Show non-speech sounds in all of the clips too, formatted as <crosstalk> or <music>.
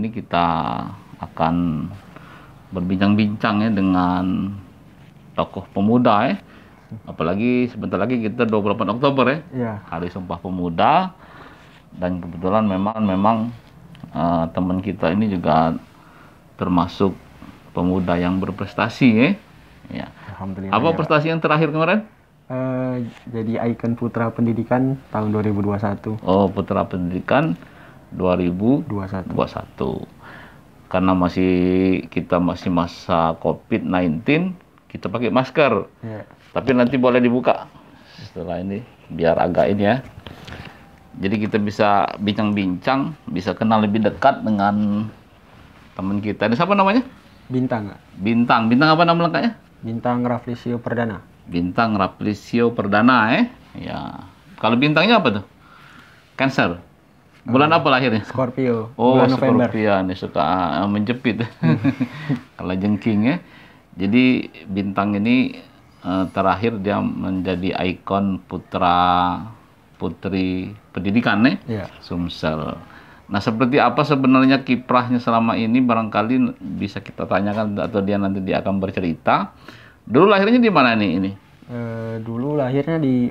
ini kita akan berbincang-bincang ya dengan tokoh pemuda ya. Apalagi sebentar lagi kita 28 Oktober ya. ya. Hari Sumpah Pemuda dan kebetulan memang memang uh, teman kita ini juga termasuk pemuda yang berprestasi ya. Ya. Alhamdulillah. Apa ya, prestasi yang terakhir kemarin? Uh, jadi ikon Putra Pendidikan tahun 2021. Oh, Putra Pendidikan 2021. Karena masih kita masih masa COVID-19, kita pakai masker. Ya. Tapi nanti boleh dibuka setelah ini biar agak ini ya. Jadi kita bisa bincang-bincang, bisa kenal lebih dekat dengan teman kita. Ini siapa namanya? Bintang. Bintang. Bintang apa nama lengkapnya? Bintang Raflisio Perdana. Bintang Raflisio Perdana eh. Ya. Kalau bintangnya apa tuh? Cancer. Bulan apa lahirnya? Scorpio. Oh, bulan November. Scorpion suka ah, menjepit. <laughs> Kalau jengking ya. Jadi bintang ini eh, terakhir dia menjadi ikon putra putri pendidikan nih, ya, iya. yeah. Sumsel. Nah, seperti apa sebenarnya kiprahnya selama ini barangkali bisa kita tanyakan atau dia nanti dia akan bercerita. Dulu lahirnya di mana nih ini? Uh, dulu lahirnya di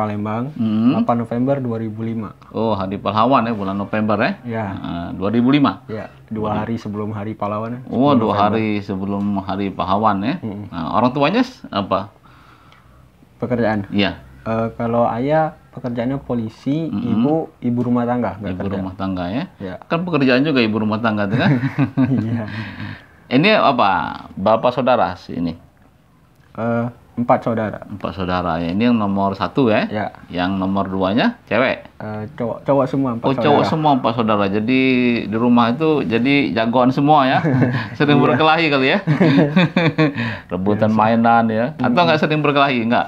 Palembang, hmm. 8 November 2005. Oh, Hari Pahlawan ya bulan November ya? Ya. Uh, ah, 2005. Ya, dua hari sebelum Hari Pahlawan. Ya. Oh, dua November. hari sebelum Hari Pahlawan ya. Hmm. Nah, orang tuanya apa? Pekerjaan. Iya. Uh, kalau ayah pekerjaannya polisi, -hmm. ibu ibu rumah tangga. Ibu kerja. rumah tangga ya. Iya. Kan pekerjaan juga ibu rumah tangga kan? <laughs> Iya. ini apa? Bapak saudara sih ini? Uh, Empat saudara. Empat saudara. Ya, ini yang nomor satu ya? Ya. Yang nomor duanya cewek? Uh, cowok, cowok semua empat oh, saudara. cowok semua empat saudara. Jadi di rumah itu jadi jagoan semua ya? <laughs> sering iya. berkelahi kali ya? <laughs> Rebutan ya, mainan ya? Hmm. Atau nggak sering berkelahi? Nggak?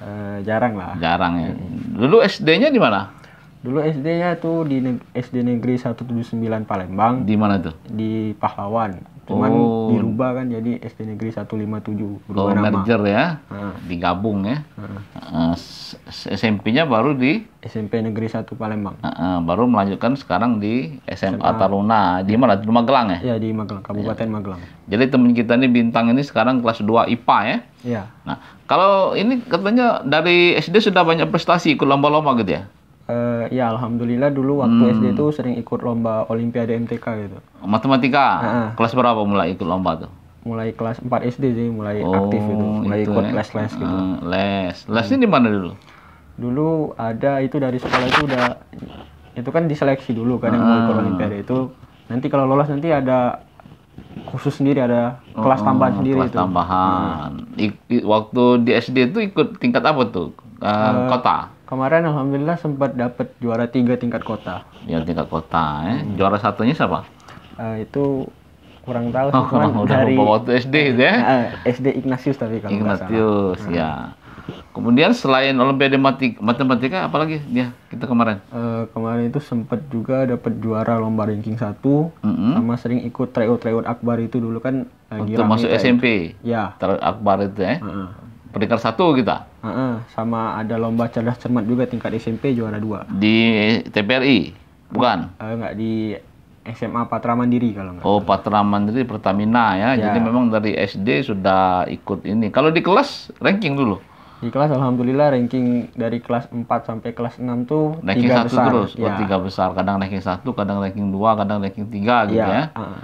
Uh, jarang lah. Jarang ya? Hmm. Dulu SD-nya di mana? Dulu SD-nya tuh di SD Negeri 179 Palembang. Di mana tuh? Di Pahlawan cuman oh. dirubah kan jadi SD Negeri 157 berubah oh, nama. merger ya ha. digabung ya uh, SMP-nya baru di SMP Negeri 1 Palembang uh, uh, baru melanjutkan sekarang di SMA, SMA Taruna di mana di Magelang ya ya di Magelang Kabupaten ya. Magelang jadi teman kita ini bintang ini sekarang kelas 2 IPA ya Iya. nah kalau ini katanya dari SD sudah banyak prestasi ikut lomba-lomba gitu ya Uh, ya alhamdulillah dulu waktu hmm. SD itu sering ikut lomba olimpiade MTK gitu. Matematika. uh Kelas berapa mulai ikut lomba tuh? Mulai kelas 4 SD sih mulai oh, aktif gitu. Mulai itu ikut ya. les-les gitu. Uh, les. Lesnya di mana dulu? Dulu ada itu dari sekolah itu udah itu kan diseleksi dulu kan uh. mau ikut olimpiade itu. Nanti kalau lolos nanti ada khusus sendiri ada kelas oh, tambahan sendiri kelas itu. tambahan. Hmm. waktu di SD itu ikut tingkat apa tuh? Uh, uh, kota Kemarin alhamdulillah sempat dapat juara tiga tingkat kota. Ya tingkat kota, eh. Hmm. Juara satunya siapa? Uh, itu kurang tahu. Oh, kurang udah dari, waktu SD ya? Uh, eh, eh, SD Ignatius tapi kalau Ignatius, hmm. ya. Kemudian selain Olimpiade Matik, Matematika, apalagi dia kita kemarin? Uh, kemarin itu sempat juga dapat juara lomba ranking satu, mm-hmm. sama sering ikut tryout-tryout Akbar itu dulu kan. Uh, Untuk masuk SMP. Itu. Ya. Tryout Akbar itu ya. Uh-huh. Peringkat satu kita. Uh, sama ada lomba cerdas cermat juga tingkat SMP juara dua. Di TPRI? Bukan? Uh, enggak, di SMA Patra Mandiri kalau enggak Oh, Patra Mandiri Pertamina ya. ya. Jadi memang dari SD sudah ikut ini. Kalau di kelas ranking dulu. Di kelas alhamdulillah ranking dari kelas 4 sampai kelas 6 tuh ranking satu besar. terus, oh, ya. tiga besar. Kadang ranking 1, kadang ranking 2, kadang ranking 3 gitu ya. ya. Uh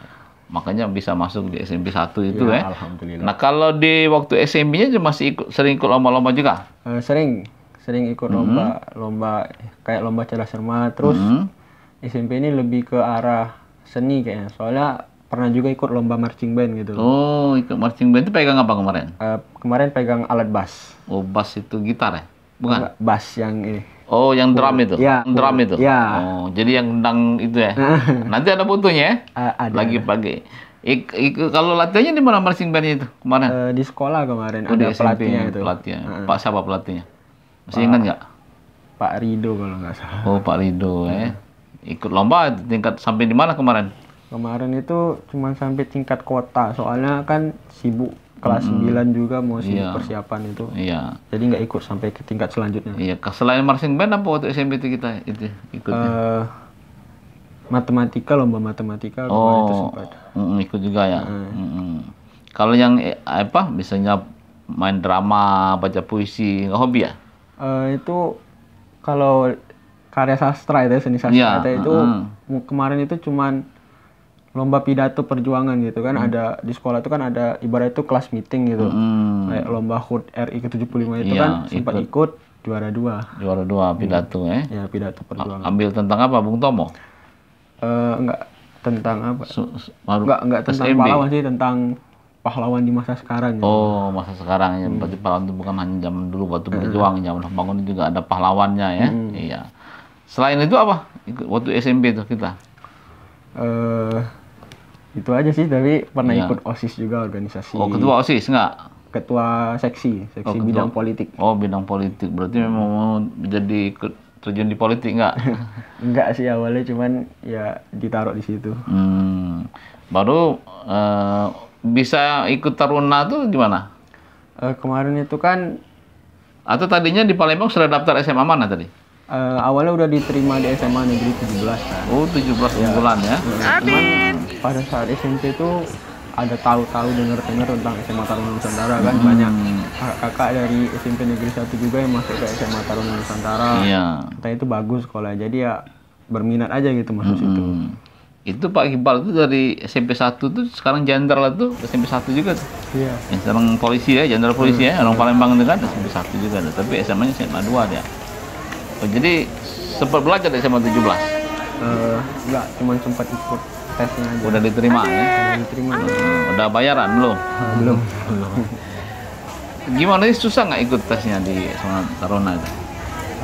makanya bisa masuk di SMP 1 itu ya. ya. Alhamdulillah. Nah, kalau di waktu SMP-nya masih ikut, sering ikut lomba-lomba juga? Uh, sering, sering ikut hmm. lomba lomba kayak lomba cerdas cermat. Terus hmm. SMP ini lebih ke arah seni kayaknya. Soalnya pernah juga ikut lomba marching band gitu. Oh, ikut marching band itu pegang apa kemarin? Uh, kemarin pegang alat bass. Oh, bass itu gitar ya? Bukan. Bass yang ini. Oh, yang drum itu. Ya. Yang drum itu. Ya. Oh, jadi yang tentang itu ya. <laughs> Nanti ada fotonya ya. Uh, ada. Lagi ada. pagi. Ik, kalau latihannya di mana marching bandnya itu kemana? Uh, di sekolah kemarin oh, ada pelatihnya itu. Pelatihnya. Uh Pak siapa pelatihnya? Masih ingat nggak? Pak Rido kalau nggak salah. Oh Pak Rido uh eh. Ikut lomba tingkat sampai di mana kemarin? Kemarin itu cuma sampai tingkat kota soalnya kan sibuk kelas mm-hmm. 9 juga mau sibuk iya. persiapan itu. Iya. Jadi nggak ikut sampai ke tingkat selanjutnya. Iya, yeah. selain marching band apa waktu SMP itu kita itu ikut. Uh, eh, matematika lomba matematika oh, itu sempat. Mm, ikut juga ya. Mm. Mm. Kalau yang eh, apa misalnya main drama, baca puisi, nggak hobi ya? Uh, itu kalau karya sastra itu seni sastra yeah. itu mm. kemarin itu cuman lomba pidato perjuangan gitu kan hmm. ada di sekolah itu kan ada ibarat itu kelas meeting gitu hmm. kayak lomba HUT RI ke-75 itu ya, kan sempat ikut. ikut juara dua juara dua hmm. pidato hmm. eh ya pidato perjuangan A ambil tentang apa Bung Tomo uh, enggak tentang apa su, Maru enggak enggak tentang SMB. pahlawan sih tentang pahlawan di masa sekarang gitu. oh masa sekarang ya hmm. berarti pahlawan itu bukan hanya zaman dulu waktu hmm. berjuang zaman bangun juga ada pahlawannya ya hmm. iya selain itu apa waktu SMP itu kita eh, itu aja sih dari pernah ya. ikut osis juga organisasi oh ketua osis nggak ketua seksi seksi oh, ketua. bidang politik oh bidang politik berarti memang mau jadi terjun di politik nggak <laughs> nggak sih awalnya cuman ya ditaruh di situ hmm. baru uh, bisa ikut taruna tuh gimana uh, kemarin itu kan atau tadinya di Palembang sudah daftar SMA mana tadi uh, awalnya udah diterima di SMA negeri 17 kan. Oh, 17 ya. bulan ya. ya. Cuman pada saat SMP itu ada tahu-tahu dengar-dengar tentang SMA Taruna Nusantara kan hmm. banyak kakak dari SMP negeri satu juga yang masuk ke SMA Taruna Nusantara. Iya. Kata itu bagus sekolah. Jadi ya berminat aja gitu masuk hmm. situ. Itu Pak Kibal itu dari SMP 1 tuh sekarang jenderal tuh SMP 1 juga tuh. Iya. Yang sekarang polisi ya, jenderal polisi hmm. ya, orang Palembang itu kan SMP 1 juga tuh. Tapi SMA-nya SMA 2 ya. Oh, jadi sempat belajar dari SMA 17? Uh, enggak, cuma sempat ikut tesnya aja. Udah diterima ya? ya? Udah diterima. Hmm, udah bayaran belum? Uh, belum. Gimana sih susah nggak ikut tesnya di SMA Taruna itu?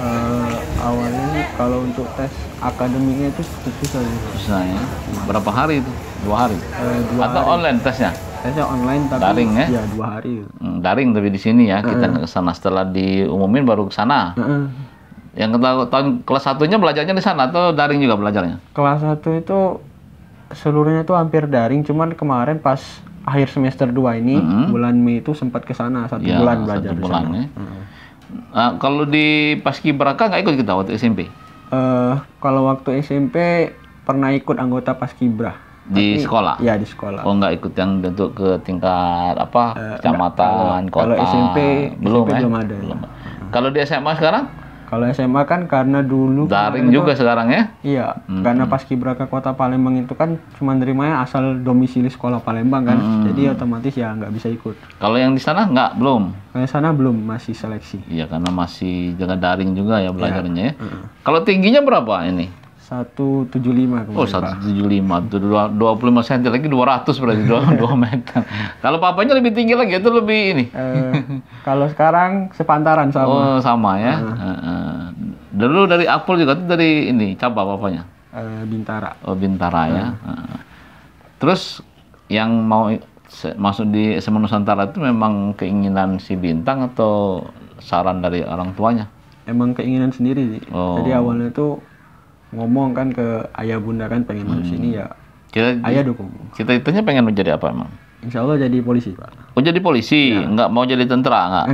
Uh, awalnya kalau untuk tes akademiknya itu susah ya. Susah ya? Berapa hari itu? Dua hari? Uh, dua Atau hari. online tesnya? tesnya online tapi daring ya? ya dua hari. Hmm, daring tapi di sini ya, uh -uh. kita eh. ke sana setelah diumumin baru ke sana. Uh -huh. Yang tahun kelas satunya belajarnya di sana atau daring juga belajarnya? Kelas satu itu seluruhnya itu hampir daring, cuman kemarin pas akhir semester dua ini mm -hmm. bulan Mei itu sempat ke sana satu ya, bulan belajar satu bulan, di sana. Ya. Mm -hmm. Nah, kalau di Paskibraka nggak ikut kita waktu SMP? Uh, eh, kalau waktu SMP pernah ikut anggota Paskibra. Di Tapi, sekolah? Ya di sekolah. Oh nggak ikut yang bentuk ke tingkat apa uh, kecamatan, enggak. kota? Kalau SMP belum SMP eh? belum ada. Belum. Kalau di SMA sekarang? Kalau SMA kan karena dulu kan daring juga itu, sekarang ya? Iya, hmm. karena pas kibraka kota Palembang itu kan cuma nerimanya asal domisili sekolah Palembang kan, hmm. jadi otomatis ya nggak bisa ikut. Kalau yang di sana nggak belum? Kalau sana belum masih seleksi. Iya, karena masih jaga daring juga ya iya. belajarnya ya. ya. Hmm. Kalau tingginya berapa ini? 175 kemarin. Oh, 175. Dua, 25 cm lagi 200 berarti 2, <laughs> meter. kalau papanya lebih tinggi lagi itu lebih ini. Uh, kalau sekarang sepantaran sama. Oh, sama ya. Uh. Uh, uh. Dulu dari apel juga itu dari ini, cabang papanya. Uh, Bintara. Oh, Bintara ya. Uh. Terus yang mau masuk di SMA Nusantara itu memang keinginan si Bintang atau saran dari orang tuanya? Emang keinginan sendiri sih. Oh. Jadi awalnya tuh ngomong kan ke ayah bunda kan pengen hmm. masuk sini ya kita, ayah dukung kita itu pengen menjadi apa emang Insya Allah jadi polisi pak. Oh jadi polisi, ya. nggak mau jadi tentara nggak?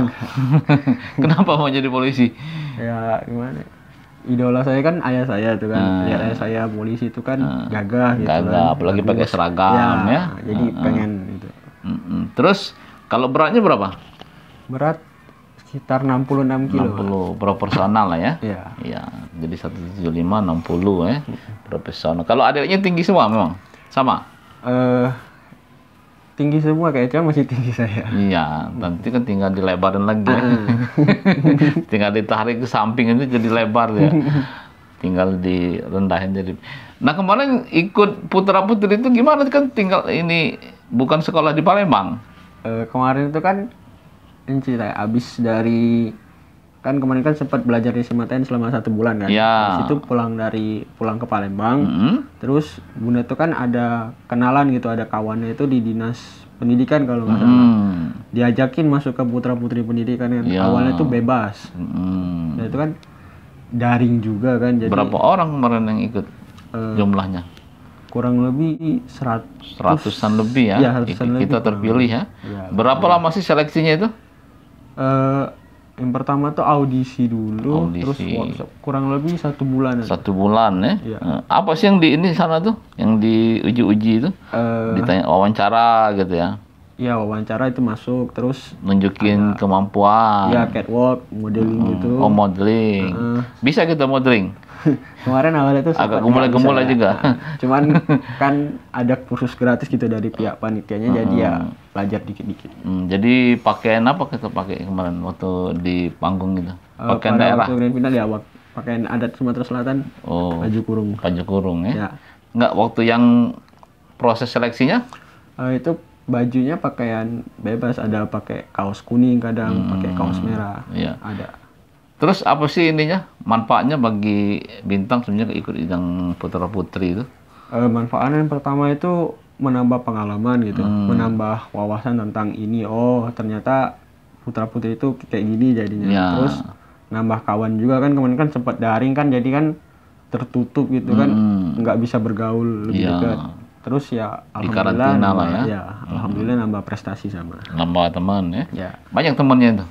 <laughs> Kenapa mau jadi polisi? Ya gimana? Idola saya kan ayah saya itu kan, hmm. Ya, ayah saya polisi itu kan hmm. gagah gitu. Gagah, kan. apalagi pakai seragam ya. ya. Jadi hmm. hmm. pengen itu. Hmm, hmm. Terus kalau beratnya berapa? Berat sekitar 66 kilo. 60 proporsional lah ya. Iya. Iya. Jadi 175 60 ya. Eh. Proporsional. Kalau adiknya tinggi semua memang. Sama. Eh uh, tinggi semua kayaknya masih tinggi saya. Iya, nanti kan tinggal dilebarin lagi. Uh. <laughs> tinggal ditarik ke samping itu jadi lebar ya. tinggal direndahin jadi. Nah, kemarin ikut putra-putri itu gimana kan tinggal ini bukan sekolah di Palembang. Uh, kemarin itu kan ini cerita abis dari kan kemarin kan sempat belajar di SMATN selama satu bulan kan. Ya. Terus itu pulang dari pulang ke Palembang. -hmm. Terus bunda itu kan ada kenalan gitu, ada kawannya itu di dinas pendidikan kalau nggak salah. -hmm. Diajakin masuk ke putra putri pendidikan kan. Ya. Awalnya itu bebas. -hmm. itu kan daring juga kan. Jadi, Berapa orang kemarin yang ikut uh, jumlahnya? Kurang lebih seratus, seratusan lebih ya. Iya, ya seratusan Kita lebih. terpilih ya. ya Berapa ya. lama sih seleksinya itu? Eh, yang pertama tuh audisi dulu, audisi. terus workshop. Kurang lebih satu bulan. Satu bulan ya. ya. Apa sih yang di ini sana tuh? Yang di uji uji itu? Uh, Ditanya wawancara gitu ya? Iya wawancara itu masuk, terus nunjukin ada, kemampuan. Ya catwalk, modeling hmm. gitu. Oh modeling. Uh, Bisa kita gitu modeling? <laughs> Kemarin awalnya tuh agak gemul-gemul aja enggak. Ya. <laughs> Cuman <laughs> kan ada kursus gratis gitu dari pihak panitianya hmm. jadi ya belajar dikit-dikit. Hmm, jadi pakaian apa kita pakai kemarin waktu di panggung gitu? Eh, pakaian uh, daerah. grand final ya pakaian adat Sumatera Selatan. Oh. Baju kurung. Baju kurung ya. ya. Enggak waktu yang proses seleksinya? Uh, itu bajunya pakaian bebas ada pakai kaos kuning kadang hmm, pakai kaos merah iya. ada Terus apa sih ininya manfaatnya bagi bintang sebenarnya ikut yang putra putri itu? E, manfaatnya yang pertama itu menambah pengalaman gitu, hmm. menambah wawasan tentang ini. Oh ternyata putra putri itu kayak gini jadinya. Ya. Terus nambah kawan juga kan kemarin kan sempat daring kan jadi kan tertutup gitu kan hmm. nggak bisa bergaul lebih ya. dekat. Terus ya alhamdulillah ya. nambah, ya. ya alhamdulillah nambah prestasi sama. Nambah teman ya. ya. Banyak temannya itu.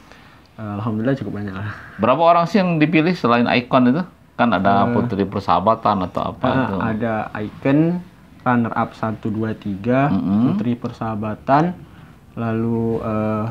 Eh, Alhamdulillah cukup banyak lah. Berapa orang sih yang dipilih selain ikon itu? Kan ada uh, Putri Persahabatan atau apa uh, itu. Ada ikon runner up 1 2 3, mm -hmm. Putri Persahabatan, lalu uh,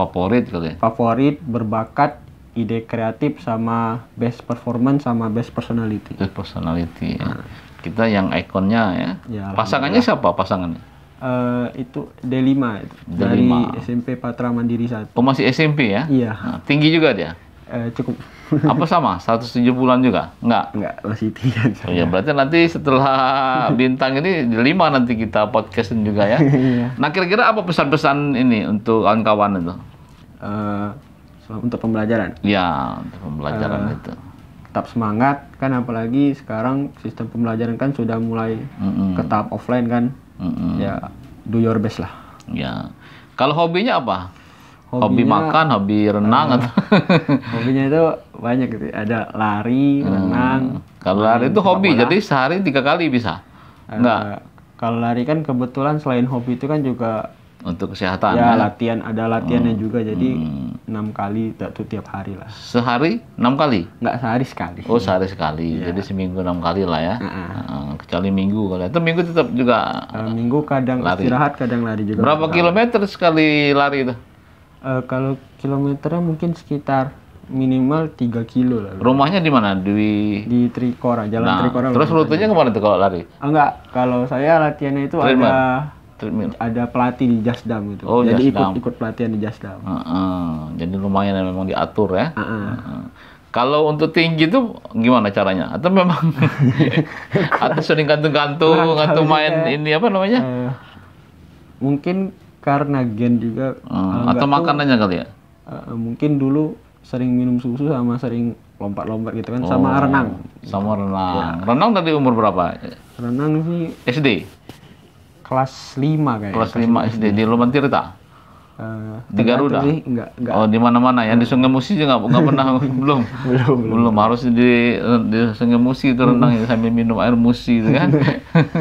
favorit kali. Ya? Favorit, berbakat, ide kreatif sama best performance sama best personality. Best personality. Ya. Ah. Kita yang ikonnya ya. ya Pasangannya siapa pasangannya? Uh, itu D5 D5. dari SMP Patra Mandiri satu Oh masih SMP ya? Iya. Nah, tinggi juga dia? Eh, cukup. <laughs> Apa sama? satu 170-an juga? Enggak? Enggak, masih tinggi. Oh, ya, berarti nanti setelah <laughs> bintang ini D5 nanti kita podcastin juga ya. <laughs> Iya. Nah kira-kira apa pesan-pesan ini untuk kawan-kawan itu? Uh, untuk pembelajaran? Iya, untuk pembelajaran uh, itu tetap semangat kan apalagi sekarang sistem pembelajaran kan sudah mulai mm -hmm. ke tahap offline kan hmm Ya do your best lah. Ya. Kalau hobinya apa? Hobinya, hobi makan, hobi renang uh, atau <laughs> hobinya itu banyak gitu. Ada lari, hmm. renang. Kalau lari itu hobi, bola. jadi sehari tiga kali bisa. Uh, Enggak. Kalau lari kan kebetulan selain hobi itu kan juga untuk kesehatan. Ya, ya? latihan ada latihannya hmm. juga jadi hmm. enam hmm. kali tuh tiap hari lah. Sehari enam kali? Enggak sehari sekali. Oh sehari sekali, ya. jadi seminggu enam kali lah ya. Uh -uh. Uh -uh sekali minggu kalau itu minggu tetap juga uh, minggu kadang lari. istirahat kadang lari juga berapa kadang. kilometer sekali lari itu uh, kalau kilometernya mungkin sekitar minimal 3 kilo lah. Rumahnya di mana? Di di Trikora, Jalan nah, Trikora. Terus rutenya kemana tuh kalau lari? Eh, enggak, kalau saya latihannya itu ada Treatment. ada pelatih di Jasdam itu. Oh, Jadi ikut-ikut pelatihan di Jasdam. Uh -uh. Jadi lumayan memang diatur ya. Uh -uh. Uh -uh. Kalau untuk tinggi itu gimana caranya? Atau memang <laughs> atau sering gantung-gantung, atau main ya. ini apa namanya? Uh, mungkin karena gen juga uh, atau makanannya tuh, kali ya? Uh, mungkin dulu sering minum susu sama sering lompat-lompat gitu kan oh, sama renang. Sama gitu. renang. Ya. Renang tadi umur berapa? Renang sih SD. Kelas 5 kayaknya. Kelas 5 SD di Lumantirta? Uh, di Garuda? Oh, di mana-mana yang Di Sungai Musi juga nggak pernah <laughs> belum. belum. Belum harus di di Sungai Musi itu renang ya, sambil minum air Musi itu kan.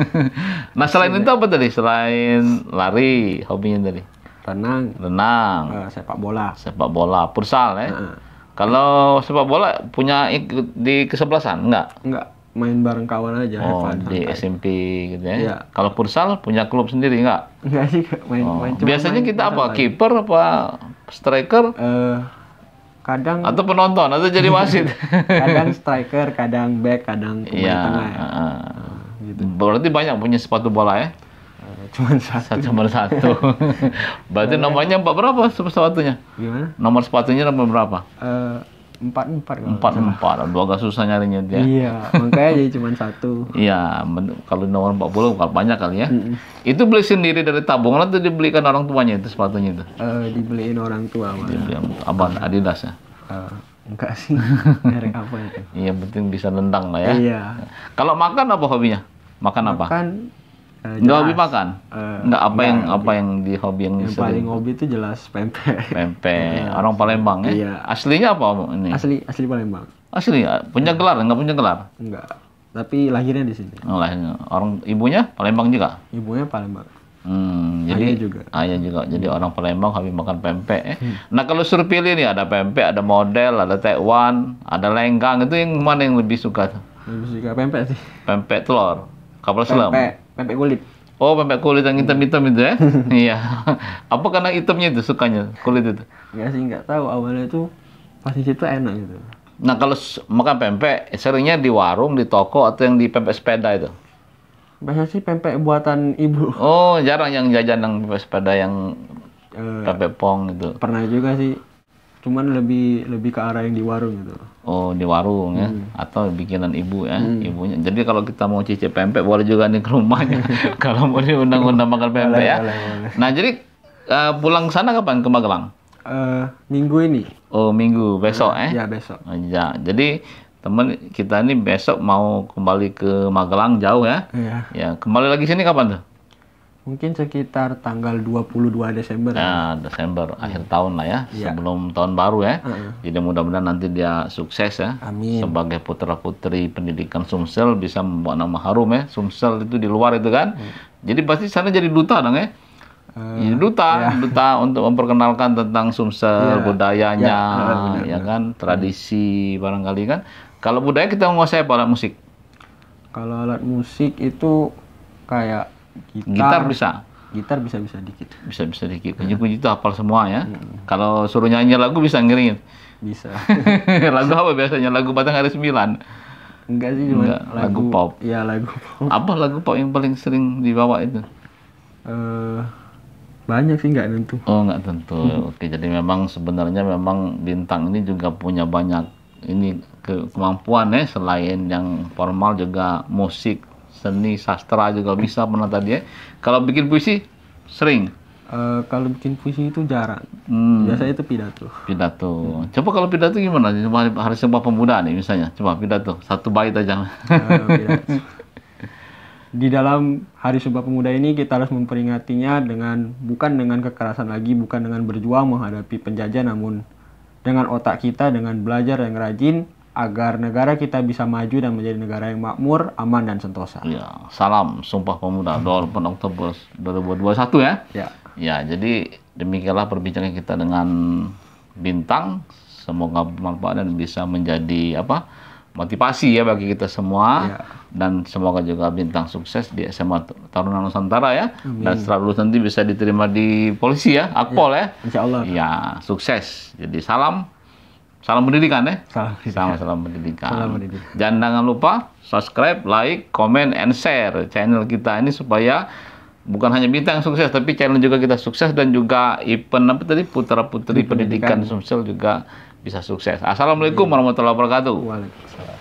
<laughs> nah, selain itu apa tadi? Selain lari, hobinya tadi? Renang. Renang. Uh, sepak bola. Sepak bola, pursal ya. Uh. Kalau sepak bola punya di kesebelasan? Enggak. Enggak main bareng kawan aja. Oh, fun, di santai. SMP gitu ya. ya. Kalau futsal punya klub sendiri nggak? Nggak sih, main, oh. main Biasanya main kita apa? Kiper apa striker? Uh, kadang atau penonton atau jadi wasit. <laughs> kadang striker, kadang back, kadang pemain ya, tengah. Ya. Uh, gitu. Berarti banyak punya sepatu bola ya? Eh, cuman satu. satu satu. <laughs> Berarti nomornya berapa sepatunya? Gimana? Nomor sepatunya nomor berapa? Uh, empat empat empat empat empat dua agak susah nyarinya dia iya makanya jadi cuma satu <laughs> iya kalau nomor empat puluh kalau banyak kali ya mm -mm. itu beli sendiri dari tabungan atau dibelikan orang tuanya itu sepatunya itu uh, dibeliin orang tua malah. dibeliin abang adidas ya uh, enggak sih <laughs> merek apa itu iya penting bisa nendang lah ya iya kalau makan apa hobinya makan, makan apa makan Enggak eh, hobi makan. enggak eh, apa yang apa yang di hobi yang, yang paling hobi itu jelas pempek. Pempek. <laughs> Orang Palembang ya. Iya. Aslinya apa ini? Asli asli Palembang. Asli ya? iya. punya gelar enggak punya gelar? Enggak. Tapi lahirnya di sini. Oh, lahirnya. Orang ibunya Palembang juga? Ibunya Palembang. Hmm, ayah jadi ayah juga. Ayah juga. Jadi orang Palembang habis makan pempek. Ya? Hmm. Nah, kalau suruh pilih nih ada pempek, ada model, ada tekwan, ada lenggang itu yang mana yang lebih suka? Lebih suka pempek sih. Pempek telur. Kapal selam. Pempek. Pempek kulit. Oh, pempek kulit yang hmm. hitam-hitam itu ya? <laughs> iya. Apa karena hitamnya itu sukanya kulit itu? Enggak sih, nggak tahu. Awalnya itu pasti situ enak gitu. Nah, kalau makan pempek eh, seringnya di warung, di toko atau yang di pempek sepeda itu? Biasanya sih pempek buatan ibu. Oh, jarang yang jajan yang pempek sepeda yang uh, pempek pong itu. Pernah juga sih cuman lebih lebih ke arah yang di warung gitu. Oh, di warung ya hmm. atau bikinan ibu ya, hmm. ibunya. Jadi kalau kita mau cicip pempek boleh juga nih ke rumahnya. <laughs> kalau mau diundang-undang makan pempek ya. Boleh, boleh. Nah, jadi uh, pulang sana kapan ke Magelang? Uh, minggu ini. Oh, minggu besok ya, eh? Ya, besok. Ya, jadi teman kita ini besok mau kembali ke Magelang jauh ya. Iya. Ya, kembali lagi sini kapan tuh? Mungkin sekitar tanggal 22 Desember. Ya, ya. Desember, hmm. akhir tahun lah ya, ya. sebelum tahun baru ya. Uh -uh. Jadi mudah-mudahan nanti dia sukses ya. Amin. Sebagai putra-putri pendidikan Sumsel bisa membawa nama harum ya. Sumsel itu di luar itu kan. Ya. Jadi pasti sana jadi duta dong ya. Uh, ya, duta, ya. <laughs> duta untuk memperkenalkan tentang Sumsel, ya. budayanya, ya, benar, benar, ya kan, hmm. tradisi barangkali kan. Kalau budaya kita menguasai apa alat musik? Kalau alat musik itu kayak gitar, gitar bisa gitar bisa bisa dikit bisa bisa dikit kunci iya. kunci itu hafal semua ya hmm. kalau suruh nyanyi lagu bisa ngiringin bisa <laughs> lagu apa biasanya lagu batang hari sembilan enggak sih cuma enggak, lagu, lagu pop ya lagu pop apa lagu pop yang paling sering dibawa itu uh, banyak sih nggak tentu oh nggak tentu hmm. oke jadi memang sebenarnya memang bintang ini juga punya banyak ini ke kemampuan ya selain yang formal juga musik seni sastra juga bisa pernah tadi ya kalau bikin puisi sering Uh, kalau bikin puisi itu jarang. Hmm. Biasanya itu pidato. Pidato. Hmm. Coba kalau pidato gimana? Cuma harus sumpah pemuda nih misalnya. Coba pidato satu bait aja. Uh, Di dalam Hari Sumpah Pemuda ini kita harus memperingatinya dengan bukan dengan kekerasan lagi, bukan dengan berjuang menghadapi penjajah, namun dengan otak kita, dengan belajar yang rajin, agar negara kita bisa maju dan menjadi negara yang makmur, aman dan sentosa. Ya, salam Sumpah Pemuda 28 Oktober 2021 ya. Ya. Ya, jadi demikianlah perbincangan kita dengan bintang. Semoga bermanfaat dan bisa menjadi apa? motivasi ya bagi kita semua ya. dan semoga juga bintang sukses di SMA Taruna Nusantara ya Amin. dan setelah lulus nanti bisa diterima di polisi ya Akpol ya, ya. Insya Allah. ya sukses jadi salam Salam pendidikan ya. Salam pendidikan. salam pendidikan. Salam pendidikan. Dan jangan lupa subscribe, like, comment, and share channel kita ini supaya bukan hanya bintang sukses tapi channel juga kita sukses dan juga event apa tadi putra putri pendidikan, pendidikan sosial juga bisa sukses. Assalamualaikum warahmatullahi wabarakatuh. Waalaikumsalam.